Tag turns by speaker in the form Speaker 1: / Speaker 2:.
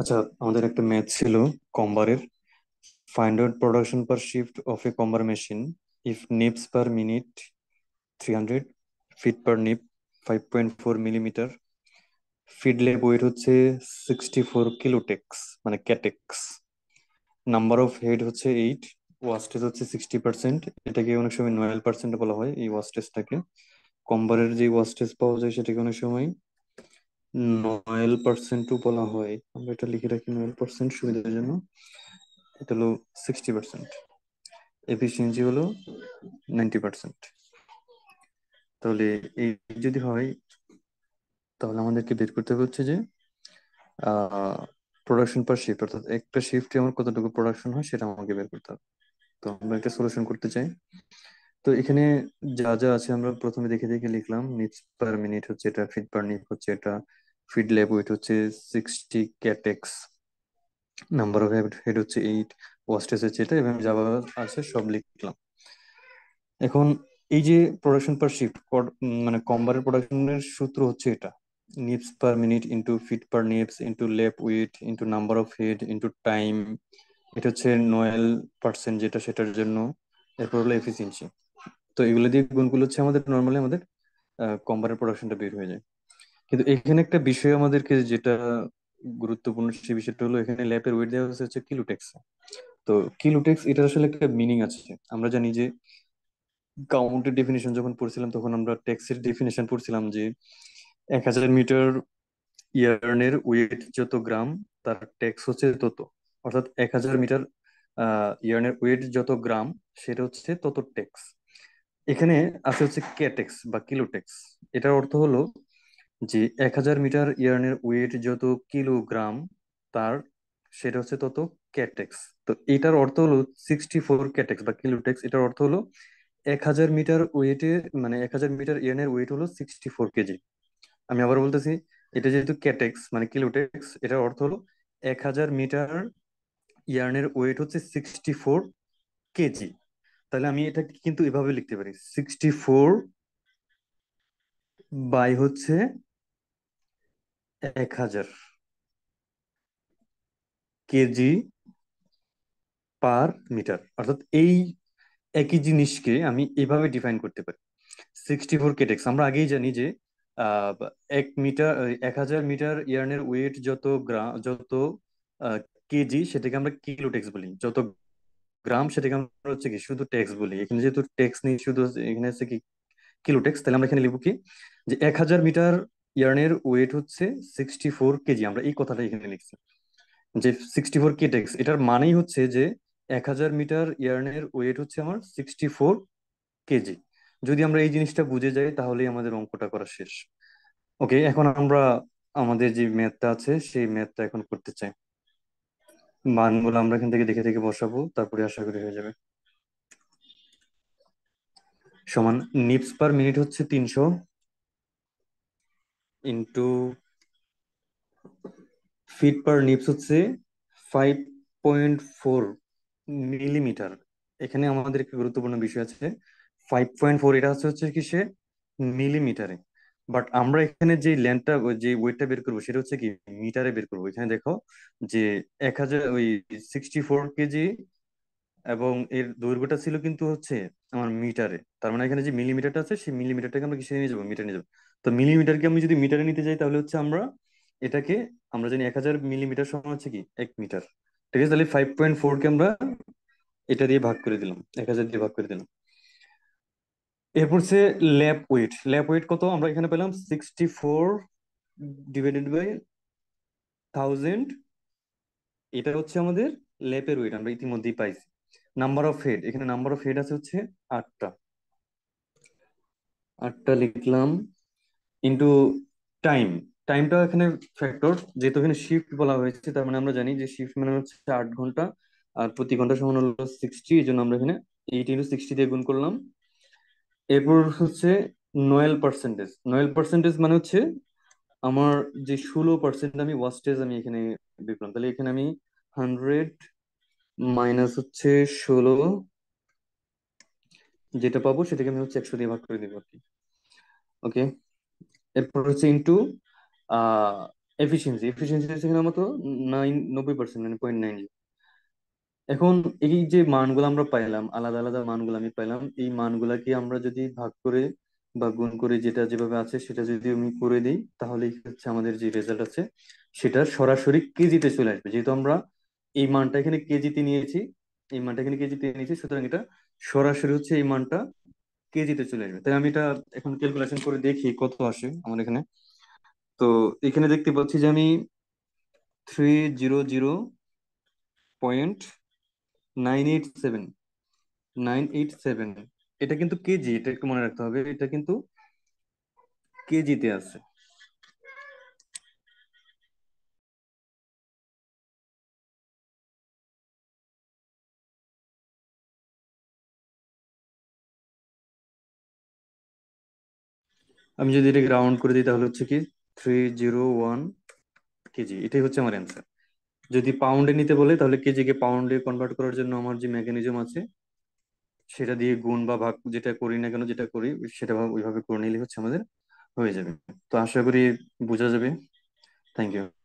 Speaker 1: আচ্ছা আমাদের একটা ম্যাথ ছিল কম্বারের find out production per shift of a comber machine if nips per minute three hundred feet per nip five point four millimetre feed lap হচ্ছে sixty four kilotex মানে ktex number of head হচ্ছে eight wastage হচ্ছে sixty percent এটাকে অনেক সময় Noel percent বলা হয় এই ওয়াস্টেজটাকে কম্বারের যে ওয়াস্টেজ পাওয়া যায় সেটাকে অনেক সময় নয়েল পার্সেন্টও বলা হয় আমরা এটা লিখে রাখি নয়েল পার্সেন্ট সুবিধার জন্য এটা হলো সিক্সটি পার্সেন্ট এফিসিয়েন্সি হলো নাইনটি পার্সেন্ট তাহলে এই যদি হয় তাহলে আমাদেরকে বের করতে হচ্ছে যে প্রোডাকশন পার শিফট অর্থাৎ একটা শিফটে আমার কতটুকু প্রোডাকশন হয় সেটা আমাকে বের করতে হবে তো আমরা একটা সলিউশন করতে চাই তো এখানে যা যা আছে আমরা প্রথমে দেখে দেখে লিখলাম নিটস পার মিনিট হচ্ছে এটা ফিট পার নিট হচ্ছে এটা ফিড ল্যাব ওয়েট হচ্ছে sixty ktex number of head হচ্ছে এইট ওয়াস্টেজ হচ্ছে এটা এবং যা আছে সব লিখলাম এখন এই যে প্রোডাকশন পার শিফট মানে কম্বারের প্রোডাকশনের সূত্র হচ্ছে এটা nips per minute into feet per nips into lap weight into number of head into time এটা হচ্ছে নয়েল পার্সেন্ট যেটা সেটার জন্য এরপর হলো এফিসিয়েন্সি তো এগুলো দিয়ে গুণগুলো হচ্ছে আমাদের নর্মালি আমাদের কম্বারের প্রোডাকশনটা বের হয়ে যায় কিন্তু এখানে একটা বিষয় আমাদেরকে যেটা গুরুত্বপূর্ণ সে বিষয়টা হলো এখানে ল্যাপের ওয়েট দেওয়া হয়েছে হচ্ছে কিলোটেক্স তো কিলোটেক্স এটা আসলে একটা মিনিং আছে আমরা জানি যে কাউন্টের ডেফিনেশন যখন পড়ছিলাম তখন আমরা ট্যাক্সের ডেফিনেশন পড়ছিলাম যে এক হাজার মিটার ইয়ার্নের ওয়েট যত গ্রাম তার ট্যাক্স হচ্ছে তত অর্থাৎ এক হাজার মিটার ইয়ার্নের ওয়েট যত গ্রাম সেটা হচ্ছে তত ট্যাক্স এখানে আছে হচ্ছে ক্যাটেক্স বা কিলোটেক্স এটার অর্থ হলো জি হাজার মিটার ইয়ার্নের ওয়েট যত কিলোগ্রাম তার সেটা হচ্ছে তত ক্যাটেক্স তো এটার অর্থ হলো সিক্সটি ফোর ক্যাটেক্স বা কিলোটেক্স এটার অর্থ হলো এক হাজার মিটার ওয়েটে মানে এক হাজার মিটার ইয়ার্নের ওয়েট হলো সিক্সটি ফোর কেজি আমি আবার বলতেছি এটা যেহেতু ক্যাটেক্স মানে কিলোটেক্স এটার অর্থ হলো এক হাজার মিটার ইয়ার্নের ওয়েট হচ্ছে সিক্সটি ফোর কেজি তাহলে আমি এটা কিন্তু এভাবে লিখতে পারি সিক্সটি ফোর বাই হচ্ছে এক হাজার কেজি পার মিটার অর্থাৎ এই একই জিনিসকে আমি এভাবে ডিফাইন করতে পারি সিক্সটি ফোর কেটেক্স আমরা আগেই জানি যে এক মিটার এক হাজার মিটার ইয়ার্নের ওয়েট যত গ্রাম যত কেজি সেটাকে আমরা কিলো টেক্স বলি যত গ্রাম সেটাকে আমরা হচ্ছে কি শুধু ট্যাক্স বলি এখানে যেহেতু ট্যাক্স নেই শুধু এখানে হচ্ছে কি কিলো টেক্স তাহলে আমরা এখানে লিখবো কি যে এক হাজার মিটার ইয়ার্নের ওয়েট হচ্ছে সিক্সটি ফোর কেজি আমরা এই কথাটা এখানে লিখছি যে সিক্সটি ফোর কেটেক্স এটার মানেই হচ্ছে যে এক হাজার মিটার ইয়ার্নের ওয়েট হচ্ছে আমার সিক্সটি ফোর কেজি যদি আমরা এই জিনিসটা বুঝে যাই তাহলেই আমাদের অঙ্কটা করা শেষ ওকে এখন আমরা আমাদের যে ম্যাথটা আছে সেই ম্যাথটা এখন করতে চাই মানগুলো আমরা এখান থেকে দেখে দেখে বসাবো তারপরে আশা করি হয়ে যাবে সমান নিপস পার মিনিট হচ্ছে তিনশো ইন্টু ফিট পার নিপস হচ্ছে ফাইভ পয়েন্ট ফোর মিলিমিটার এখানে আমাদের একটি গুরুত্বপূর্ণ বিষয় আছে ফাইভ পয়েন্ট ফোর এটা হচ্ছে হচ্ছে কিসে মিলিমিটারে বাট আমরা এখানে যে ল্যান্ডটা যে ওয়েটটা বের করবো সেটা হচ্ছে কি মিটারে বের করবো এখানে দেখো যে এক হাজার ওই সিক্সটি ফোর কেজি এবং এর দৈর্ঘ্যটা ছিল কিন্তু হচ্ছে আমার মিটারে তার মানে এখানে যে মিলিমিটারটা আছে সেই মিলিমিটারটাকে আমরা কিসে নিয়ে যাবো মিটারে নিয়ে যাবো তো মিলিমিটারকে আমি যদি মিটারে নিতে যাই তাহলে হচ্ছে আমরা এটাকে আমরা জানি এক হাজার মিলিমিটার সমান হচ্ছে কি এক মিটার ঠিক আছে তাহলে ফাইভ পয়েন্ট ফোর কে আমরা এটা দিয়ে ভাগ করে দিলাম এক হাজার দিয়ে ভাগ করে দিলাম এরপর সে ল্যাপ ওয়েট ল্যাপ ওয়েট কত আমরা এখানে পেলাম sixty four divided by thousand এটা হচ্ছে আমাদের ল্যাপের ওয়েট আমরা ইতিমধ্যেই পাইছি নাম্বার অফ হেড এখানে নাম্বার অফ হেড আছে হচ্ছে আটটা আটটা লিখলাম ইন্টু টাইম টাইমটা এখানে ফ্যাক্টর যেহেতু এখানে শিফট বলা হয়েছে তার মানে আমরা জানি যে শিফট মানে হচ্ছে আট ঘন্টা আর প্রতি ঘন্টা সমান হলো সিক্সটি এই জন্য আমরা এখানে এইট ইন্টু সিক্সটি দিয়ে গুণ করলাম এরপর হচ্ছে নয়েল পার্সেন্টেজ নয়েল পার্সেন্টেজ মানে হচ্ছে আমার যে ষোলো পার্সেন্ট আমি ওয়াস্টেজ আমি এখানে দেখলাম তাহলে এখানে আমি হান্ড্রেড মাইনাস হচ্ছে ষোলো যেটা পাবো সেটাকে আমি হচ্ছে একশো দিয়ে ভাগ করে দেবো আর কি ওকে এরপর হচ্ছে ইন্টু এফিসিয়েন্সি এফিসিয়েন্সি হচ্ছে এখানে মতো নাইন নব্বই পার্সেন্ট মানে পয়েন্ট নাইন এখন এই যে মানগুলো আমরা পাইলাম আলাদা আলাদা মানগুলো আমি পাইলাম এই মানগুলাকে আমরা যদি ভাগ করে বা গুণ করে যেটা যেভাবে আছে সেটা যদি আমি করে দিই তাহলে হচ্ছে আমাদের যে রেজাল্ট আছে সেটা সরাসরি কেজিতে চলে আসবে যেহেতু আমরা এই মানটা এখানে কেজিতে নিয়েছি এই মানটা এখানে কেজিতে নিয়েছি সুতরাং এটা সরাসরি হচ্ছে এই মানটা কেজিতে চলে আসবে তাই আমি এটা এখন ক্যালকুলেশন করে দেখি কত আসে আমার এখানে তো এখানে দেখতে পাচ্ছি যে আমি three zero zero point nine eight seven nine eight seven এটা কিন্তু কেজি এটা একটু মনে রাখতে হবে এটা কিন্তু কেজিতে আছে আমি যদি এটাকে রাউন্ড করে দিই তাহলে হচ্ছে কি থ্রি জিরো ওয়ান কেজি এটাই হচ্ছে আমার অ্যান্সার যদি পাউন্ডে নিতে বলে তাহলে কেজিকে পাউন্ডে কনভার্ট করার জন্য আমার যে মেকানিজম আছে সেটা দিয়ে গুণ বা ভাগ যেটা করি না কেন যেটা করি সেটা ওইভাবে করে নিলে হচ্ছে আমাদের হয়ে যাবে তো আশা করি বোঝা যাবে থ্যাংক ইউ